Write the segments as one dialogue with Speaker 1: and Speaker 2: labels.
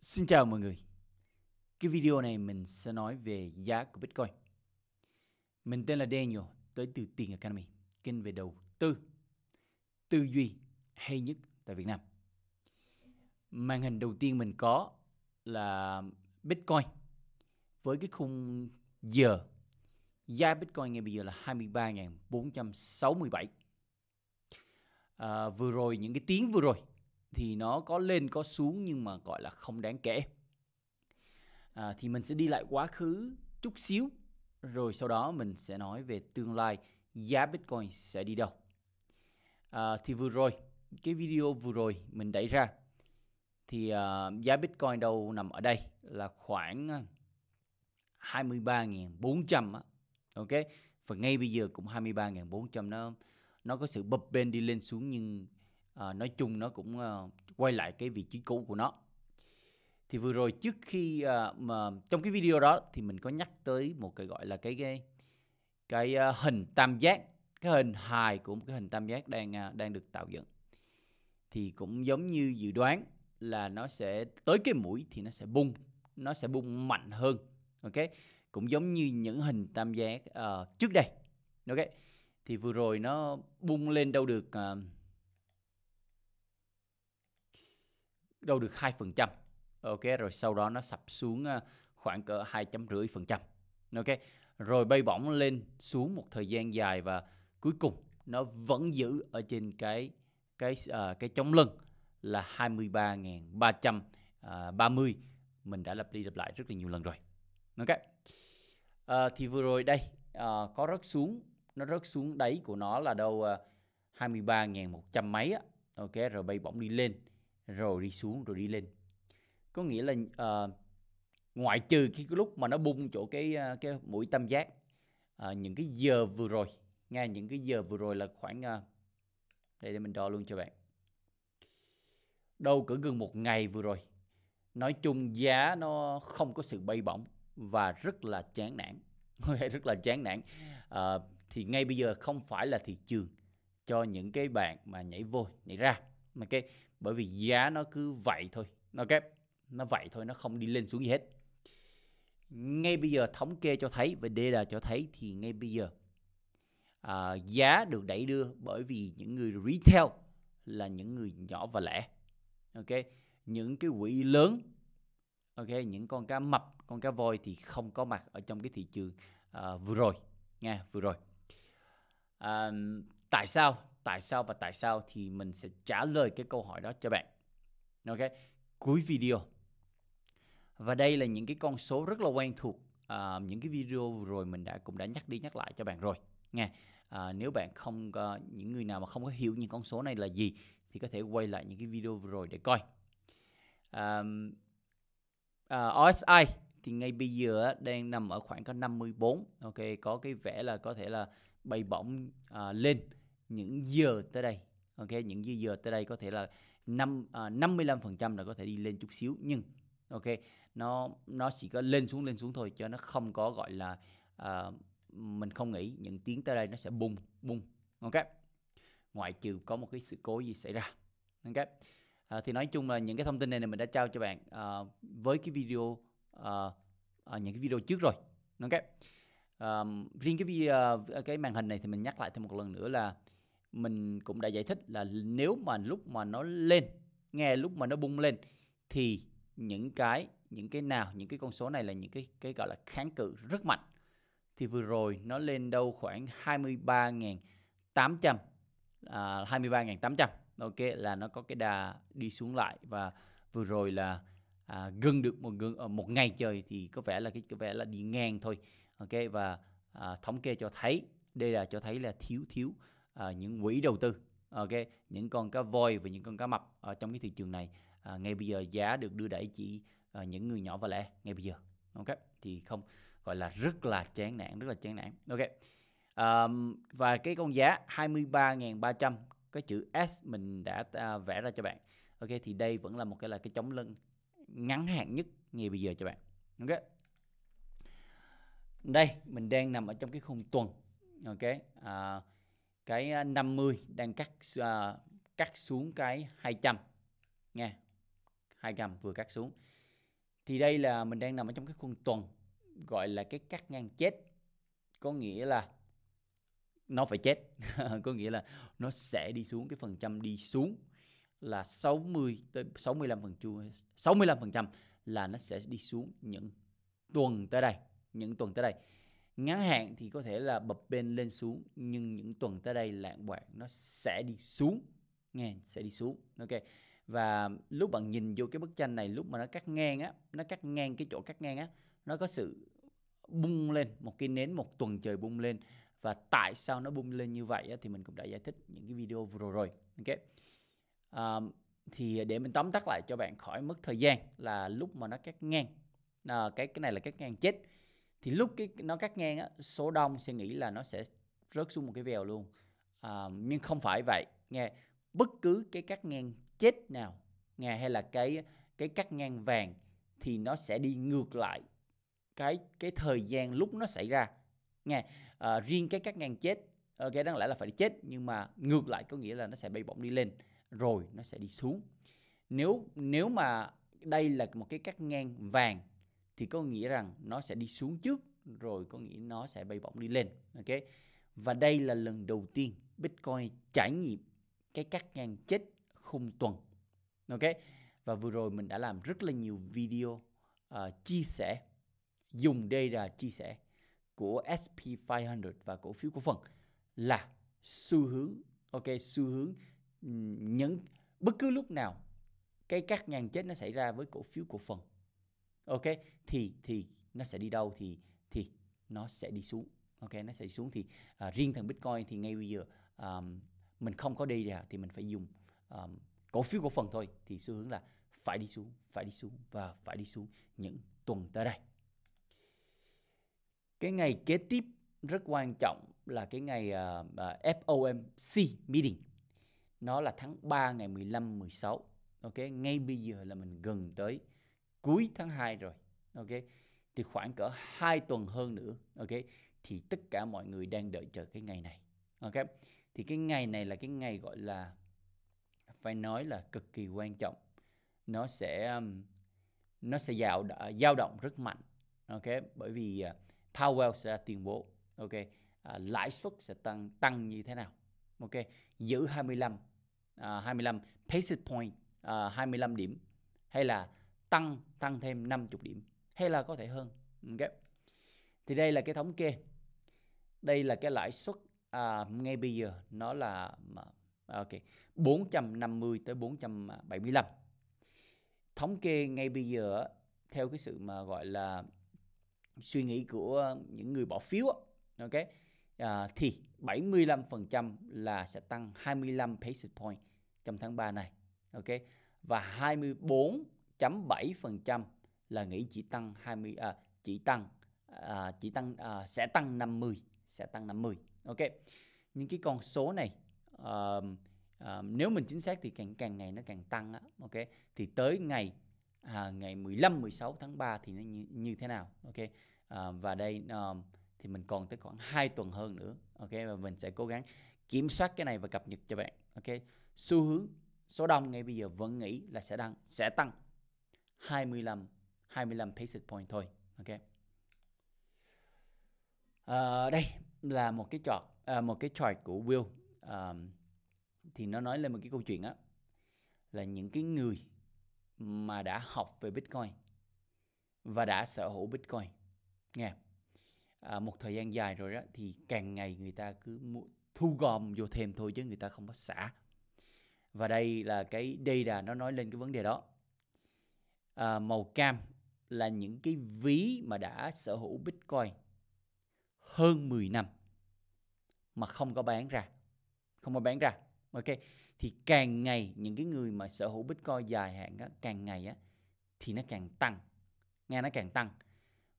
Speaker 1: Xin chào mọi người. Cái video này mình sẽ nói về giá của Bitcoin. Mình tên là Daniel, tới từ Tiền Academy, kênh về đầu tư, tư duy hay nhất tại Việt Nam. Màn hình đầu tiên mình có là Bitcoin với cái khung giờ giá Bitcoin ngay bây giờ là 23.467. À, vừa rồi những cái tiếng vừa rồi thì nó có lên có xuống nhưng mà gọi là không đáng kể à, thì mình sẽ đi lại quá khứ chút xíu rồi sau đó mình sẽ nói về tương lai giá bitcoin sẽ đi đâu à, thì vừa rồi cái video vừa rồi mình đẩy ra thì uh, giá bitcoin đâu nằm ở đây là khoảng 23.400 à, ok và ngay bây giờ cũng 23.400 nó nó có sự bập bênh đi lên xuống nhưng à, nói chung nó cũng à, quay lại cái vị trí cũ của nó thì vừa rồi trước khi à, mà trong cái video đó thì mình có nhắc tới một cái gọi là cái cái, cái à, hình tam giác cái hình hài của một cái hình tam giác đang à, đang được tạo dựng thì cũng giống như dự đoán là nó sẽ tới cái mũi thì nó sẽ bung nó sẽ bung mạnh hơn ok cũng giống như những hình tam giác uh, trước đây ok thì vừa rồi nó bung lên đâu được uh, đâu được 2%. Ok, rồi sau đó nó sập xuống ờ, khoảng cỡ 2.5%. Ok, rồi bay bổng lên xuống một thời gian dài và cuối cùng nó vẫn giữ ở trên cái cái uh, cái chống lưng là 23.330 ờ, mình đã lập đi lập lại rất là nhiều lần rồi ok uh, thì vừa rồi đây uh, có rớt xuống nó rớt xuống đáy của nó là đâu uh, 23.100 mấy á ok rồi bay bổng đi lên rồi đi xuống rồi đi lên có nghĩa là uh, ngoại trừ khi cái lúc mà nó bung chỗ cái ờ, cái mũi tam giác uh, những cái giờ vừa rồi nghe những cái giờ vừa rồi là khoảng uh, đây để mình đo luôn cho bạn đâu cỡ gần một ngày vừa rồi nói chung giá nó không có sự bay bổng và rất là chán nản rất là chán nản à, thì ngay bây giờ không phải là thị trường cho những cái bạn mà nhảy vô nhảy ra mà cái bởi vì giá nó cứ vậy thôi ok nó vậy thôi nó không đi lên xuống gì hết ngay bây giờ thống kê cho thấy và data cho thấy thì ngay bây giờ à, giá được đẩy đưa bởi vì những người retail là những người nhỏ và lẻ ok những cái quỹ lớn ok những con cá mập con cá voi thì không có mặt ở trong cái thị trường à, vừa rồi nghe, vừa rồi à, tại sao tại sao và tại sao thì mình sẽ trả lời cái câu hỏi đó cho bạn. Ok, cuối video. Và đây là những cái con số rất là quen thuộc uh, những cái video vừa rồi mình đã cũng đã nhắc đi nhắc lại cho bạn rồi Nghe, Uh, nếu bạn không uh, những người nào mà không có hiểu những con số này là gì thì có thể quay lại những cái video vừa rồi để coi. Um, uh, à, OSI thì ngay bây giờ đang nằm ở khoảng có 54 ok có cái vẽ là có thể là bay bổng uh, lên những giờ tới đây ok những dư giờ tới đây có thể là năm à, năm mươi phần trăm là có thể đi lên chút xíu nhưng ok nó nó chỉ có lên xuống lên xuống thôi cho nó không có gọi là à, mình không nghĩ những tiếng tới đây nó sẽ bùng bùng ok ngoại trừ có một cái sự cố gì xảy ra ok à, thì nói chung là những cái thông tin này, này mình đã trao cho bạn à, với cái video à, à, những cái video trước rồi ok à, riêng cái video, à, cái màn hình này thì mình nhắc lại thêm một lần nữa là mình cũng đã giải thích là nếu mà lúc mà nó lên nghe lúc mà nó bung lên thì những cái những cái nào những cái con số này là những cái cái gọi là kháng cự rất mạnh thì vừa rồi nó lên đâu khoảng 23.800 à, 23.800 ok là nó có cái đà đi xuống lại và vừa rồi là à, gần được một gần ờ, một ngày trời thì có vẻ là cái có vẻ là đi ngang thôi ok và à, thống kê cho thấy đây là cho thấy là thiếu thiếu à, những quỹ đầu tư ok những con cá voi và những con cá mập ở trong cái thị trường này à, ngay bây giờ giá được đưa đẩy chỉ à, những người nhỏ và lẻ ngay bây giờ ok thì không gọi là rất là chán nản rất là chán nản ok à, và cái con giá 23.300 cái chữ S mình đã à, vẽ ra cho bạn ok thì đây vẫn là một cái là cái chống lưng ngắn hạn nhất ngay bây giờ cho bạn ok đây mình đang nằm ở trong cái khung tuần ok à, cái 50 à, đang cắt uh, cắt xuống cái 200 nha 200 vừa cắt xuống thì đây là mình đang nằm ở trong cái khuôn tuần gọi là cái cắt ngang chết có nghĩa là nó phải chết có nghĩa là nó sẽ đi xuống cái phần trăm đi xuống là 60 tới 65 phần trăm 65 phần trăm là nó sẽ đi xuống những tuần tới đây những tuần tới đây ngắn hạn thì có thể là bập bên lên xuống nhưng những tuần tới đây lạng quạng nó sẽ đi xuống nghe sẽ đi xuống ok và lúc bạn nhìn vô cái bức tranh này lúc mà nó cắt ngang á nó cắt ngang cái chỗ cắt ngang á nó có sự bung lên một cái nến một tuần trời bung lên và tại sao nó bung lên như vậy á, thì mình cũng đã giải thích những cái video vừa rồi ok à, thì để mình tóm tắt lại cho bạn khỏi mất thời gian là lúc mà nó cắt ngang à, cái cái này là cắt ngang chết thì lúc cái nó cắt ngang á số đông sẽ nghĩ là nó sẽ rớt xuống một cái vèo luôn à, nhưng không phải vậy nghe bất cứ cái cắt ngang chết nào nghe hay là cái cái cắt ngang vàng thì nó sẽ đi ngược lại cái cái thời gian lúc nó xảy ra nghe à, riêng cái cắt ngang chết ờ, cái đáng lẽ là phải chết nhưng mà ngược lại có nghĩa là nó sẽ bay bổng đi lên rồi nó sẽ đi xuống nếu nếu mà đây là một cái cắt ngang vàng thì có nghĩa rằng nó sẽ đi xuống trước rồi có nghĩa nó sẽ bay bổng đi lên ok và đây là lần đầu tiên Bitcoin trải nghiệm cái cắt ngang chết khung tuần ok và vừa rồi mình đã làm rất là nhiều video uh, chia sẻ dùng data chia sẻ của SP500 và cổ phiếu cổ phần là xu hướng ok xu hướng những bất cứ lúc nào cái cắt ngang chết nó xảy ra với cổ phiếu cổ phần ok thì thì nó sẽ đi đâu thì thì nó sẽ đi xuống ok nó sẽ đi xuống thì uh, riêng thằng bitcoin thì ngay bây giờ um, mình không có đi ra thì mình phải dùng um, cổ phiếu cổ phần thôi thì xu hướng là phải đi xuống phải đi xuống và phải đi xuống những tuần tới đây cái ngày kế tiếp rất quan trọng là cái ngày uh, à, uh, à, FOMC meeting nó là tháng 3 ngày 15 16 ok ngay bây giờ là mình gần tới cuối tháng 2 rồi ok thì khoảng cỡ 2 tuần hơn nữa ok thì tất cả mọi người đang đợi chờ cái ngày này ok thì cái ngày này là cái ngày gọi là phải nói là cực kỳ quan trọng nó sẽ um, nó sẽ dao dao động rất mạnh ok bởi vì à, Powell sẽ tuyên bố ok à, lãi suất sẽ tăng tăng như thế nào ok giữ 25 à, 25 basis point à, 25 điểm hay là tăng tăng thêm 50 điểm hay là có thể hơn. Okay. Thì đây là cái thống kê. Đây là cái lãi suất à, ngay bây giờ nó là ok 450 tới 475. Thống kê ngay bây giờ theo cái sự mà gọi là suy nghĩ của những người bỏ phiếu ok à, thì 75% là sẽ tăng 25 basis point trong tháng 3 này ok và 24 0,7% là nghĩ chỉ tăng 20 à, chỉ tăng à, chỉ tăng à, sẽ tăng 50 sẽ tăng 50 ok những cái con số này uh, uh, nếu mình chính xác thì càng càng ngày nó càng tăng á, ok thì tới ngày à, ngày 15 16 tháng 3 thì nó như, như thế nào ok à, và đây um, thì mình còn tới khoảng 2 tuần hơn nữa ok và mình sẽ cố gắng kiểm soát cái này và cập nhật cho bạn ok xu hướng số đông ngay bây giờ vẫn nghĩ là sẽ đăng sẽ tăng 25 25 basis point thôi ok à, đây là một cái chart à, ờ, một cái chart của Will à, thì nó nói lên một cái câu chuyện á là những cái người mà đã học về Bitcoin và đã sở hữu Bitcoin nghe à, một thời gian dài rồi đó thì càng ngày người ta cứ thu gom vô thêm thôi chứ người ta không có xả và đây là cái data nó nói lên cái vấn đề đó à, màu cam là những cái ví mà đã sở hữu Bitcoin hơn 10 năm mà không có bán ra. Không có bán ra. Ok. Thì càng ngày những cái người mà sở hữu Bitcoin dài hạn á, càng ngày á thì nó càng tăng. Nghe nó càng tăng.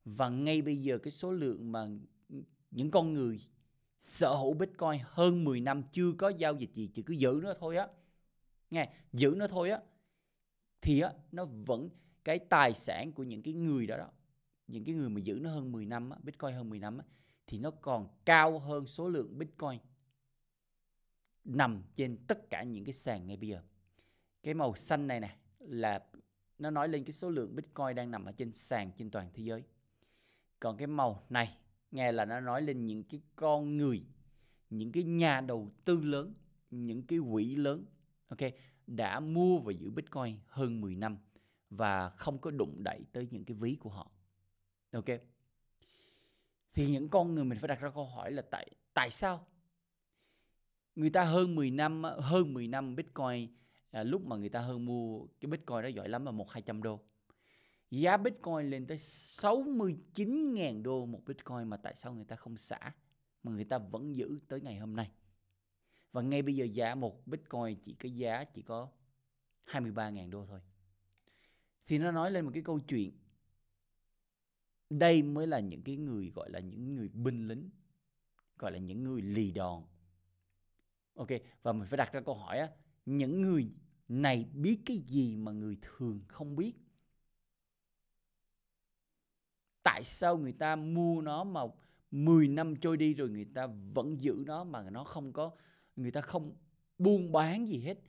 Speaker 1: Và ngay bây giờ cái số lượng mà những con người sở hữu Bitcoin hơn 10 năm chưa có giao dịch gì chỉ cứ giữ nó thôi á. Nghe, giữ nó thôi á thì á nó vẫn cái tài sản của những cái người đó đó những cái người mà giữ nó hơn 10 năm á, Bitcoin hơn 10 năm á, thì nó còn cao hơn số lượng Bitcoin nằm trên tất cả những cái sàn ngay bây giờ. Cái màu xanh này nè là nó nói lên cái số lượng Bitcoin đang nằm ở trên sàn trên toàn thế giới. Còn cái màu này nghe là nó nói lên những cái con người, những cái nhà đầu tư lớn, những cái quỹ lớn, ok, đã mua và giữ Bitcoin hơn 10 năm và không có đụng đẩy tới những cái ví của họ ok thì những con người mình phải đặt ra câu hỏi là tại tại sao người ta hơn 10 năm hơn 10 năm bitcoin à, lúc mà người ta hơn mua cái bitcoin đó giỏi lắm là một hai trăm đô giá bitcoin lên tới 69.000 đô một bitcoin mà tại sao người ta không xả mà người ta vẫn giữ tới ngày hôm nay và ngay bây giờ giá một bitcoin chỉ có giá chỉ có 23.000 đô thôi thì nó nói lên một cái câu chuyện đây mới là những cái người gọi là những người binh lính gọi là những người lì đòn ok và mình phải đặt ra câu hỏi á những người này biết cái gì mà người thường không biết tại sao người ta mua nó mà 10 năm trôi đi rồi người ta vẫn giữ nó mà nó không có người ta không buôn bán gì hết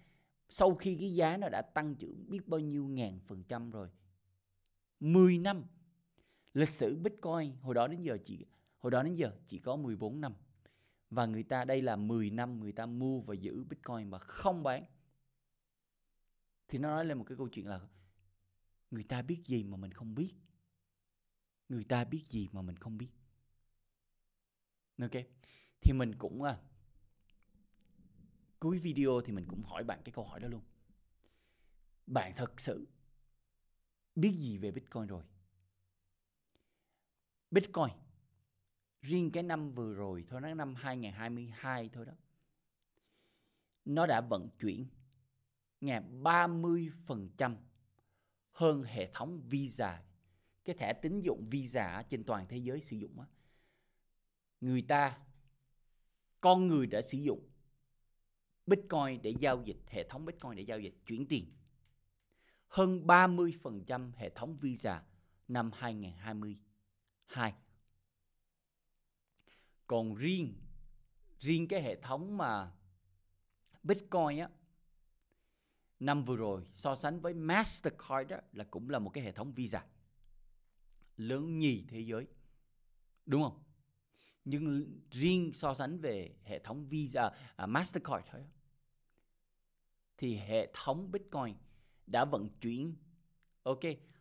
Speaker 1: sau khi cái giá nó đã tăng trưởng biết bao nhiêu ngàn phần trăm rồi 10 năm lịch sử Bitcoin hồi đó đến giờ chỉ hồi đó đến giờ chỉ có 14 năm và người ta đây là 10 năm người ta mua và giữ Bitcoin mà không bán thì nó nói lên một cái câu chuyện là người ta biết gì mà mình không biết người ta biết gì mà mình không biết ok thì mình cũng à, cuối video thì mình cũng hỏi bạn cái câu hỏi đó luôn bạn thật sự biết gì về bitcoin rồi bitcoin riêng cái năm vừa rồi thôi nó năm 2022 thôi đó nó đã vận chuyển ngày 30% hơn hệ thống Visa cái thẻ tín dụng Visa trên toàn thế giới sử dụng á người ta con người đã sử dụng Bitcoin để giao dịch, hệ thống Bitcoin để giao dịch chuyển tiền. Hơn 30% hệ thống Visa năm 2022. Còn riêng riêng cái hệ thống mà Bitcoin á năm vừa rồi so sánh với Mastercard đó là cũng là một cái hệ thống Visa lớn nhì thế giới. Đúng không? nhưng riêng so sánh về hệ thống Visa, uh, Mastercard thôi thì hệ thống Bitcoin đã vận chuyển ok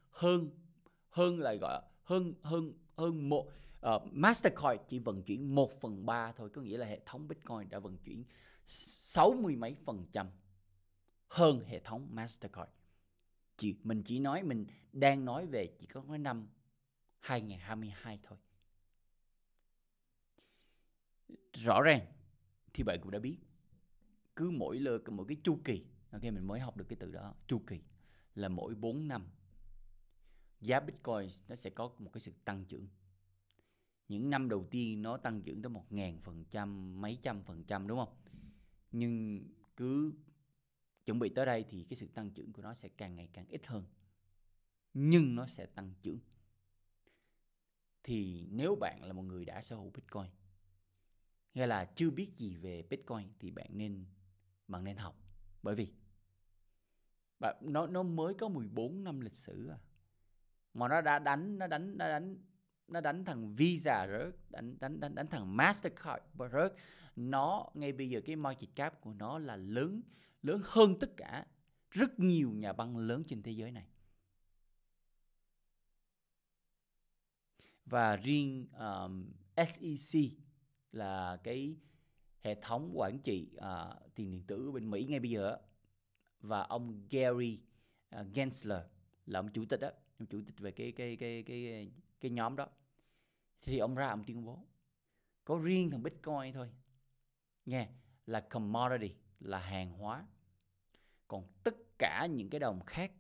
Speaker 1: hơn hơn là gọi hơn hơn hơn một uh, ờ, Mastercoin chỉ vận chuyển 1 phần 3 thôi có nghĩa là hệ thống Bitcoin đã vận chuyển 60 mấy phần trăm hơn hệ thống Mastercoin. chỉ, mình chỉ nói mình đang nói về chỉ có cái năm 2022 thôi rõ ràng thì bạn cũng đã biết cứ mỗi lượt mỗi cái chu kỳ ok mình mới học được cái từ đó chu kỳ là mỗi 4 năm giá Bitcoin nó sẽ có một cái sự tăng trưởng những năm đầu tiên nó tăng trưởng tới một ngàn phần trăm mấy trăm phần trăm đúng không nhưng cứ chuẩn bị tới đây thì cái sự tăng trưởng của nó sẽ càng ngày càng ít hơn nhưng nó sẽ tăng trưởng thì nếu bạn là một người đã sở hữu bitcoin hay là chưa biết gì về bitcoin thì bạn nên bạn nên học bởi vì bạn nó nó mới có 14 năm lịch sử à mà nó đã đánh nó đánh nó đánh nó đánh thằng Visa rớt đánh đánh đánh đánh thằng Mastercard rớt nó ngay bây giờ cái market cap của nó là lớn lớn hơn tất cả rất nhiều nhà băng lớn trên thế giới này và riêng um, SEC là cái hệ thống quản trị à, tiền điện tử bên Mỹ ngay bây giờ và ông Gary à, Gensler là ông chủ tịch đó ông chủ tịch về cái cái cái cái cái nhóm đó thì ông ra ông tuyên bố có riêng thằng Bitcoin thôi nghe là commodity là hàng hóa còn tất cả những cái đồng khác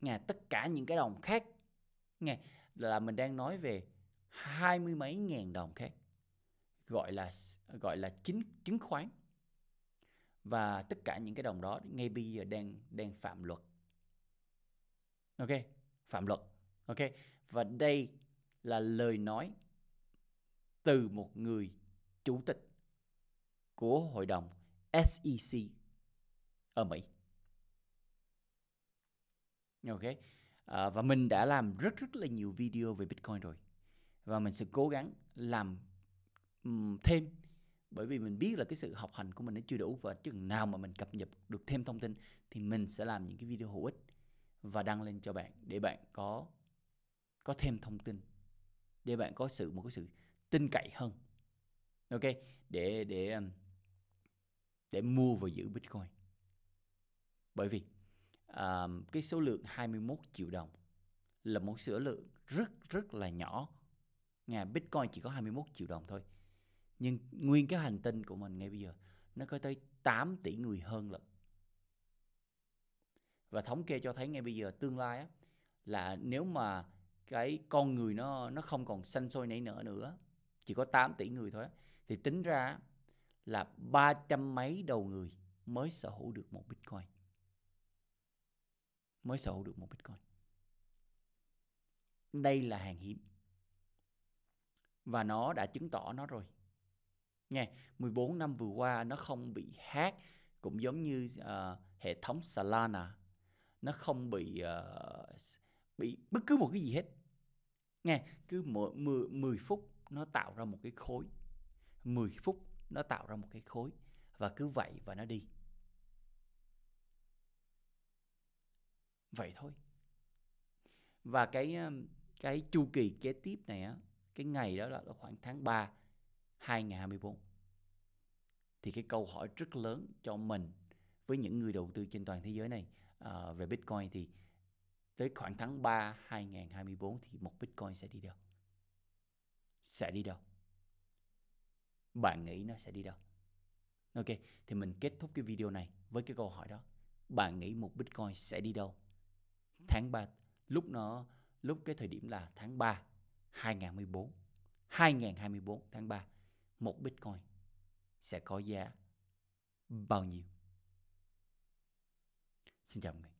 Speaker 1: nghe tất cả những cái đồng khác nghe là mình đang nói về hai mươi mấy ngàn đồng khác gọi là gọi là chính chứng khoán và tất cả những cái đồng đó ngay bây giờ đang đang phạm luật ok phạm luật ok và đây là lời nói từ một người chủ tịch của hội đồng SEC ở Mỹ ok à, và mình đã làm rất rất là nhiều video về Bitcoin rồi và mình sẽ cố gắng làm thêm bởi vì mình biết là cái sự học hành của mình nó chưa đủ và chừng nào mà mình cập nhật được thêm thông tin thì mình sẽ làm những cái video hữu ích và đăng lên cho bạn để bạn có có thêm thông tin để bạn có sự một cái sự tin cậy hơn ok để để để mua và giữ bitcoin bởi vì um, cái số lượng 21 triệu đồng là một số lượng rất rất là nhỏ nhà bitcoin chỉ có 21 triệu đồng thôi nhưng nguyên cái hành tinh của mình ngay bây giờ nó có tới 8 tỷ người hơn lận và thống kê cho thấy ngay bây giờ tương lai á, là nếu mà cái con người nó nó không còn xanh sôi nảy nở nữa chỉ có 8 tỷ người thôi thì tính ra là ba trăm mấy đầu người mới sở hữu được một bitcoin mới sở hữu được một bitcoin đây là hàng hiếm và nó đã chứng tỏ nó rồi nha 14 năm vừa qua nó không bị hack cũng giống như uh, hệ thống Solana nó không bị uh, bị bất cứ một cái gì hết nghe cứ mỗi 10, 10 phút nó tạo ra một cái khối 10 phút nó tạo ra một cái khối và cứ vậy và nó đi vậy thôi và cái cái chu kỳ kế tiếp này á cái ngày đó là khoảng tháng 3 2024 thì cái câu hỏi rất lớn cho mình với những người đầu tư trên toàn thế giới này uh, về Bitcoin thì tới khoảng tháng 3 2024 thì một Bitcoin sẽ đi đâu? Sẽ đi đâu? Bạn nghĩ nó sẽ đi đâu? Ok, thì mình kết thúc cái video này với cái câu hỏi đó. Bạn nghĩ một Bitcoin sẽ đi đâu? Tháng 3, lúc nó lúc cái thời điểm là tháng 3 2024, 2024 tháng 3 một Bitcoin sẽ có giá bao nhiêu? Xin chào mọi người.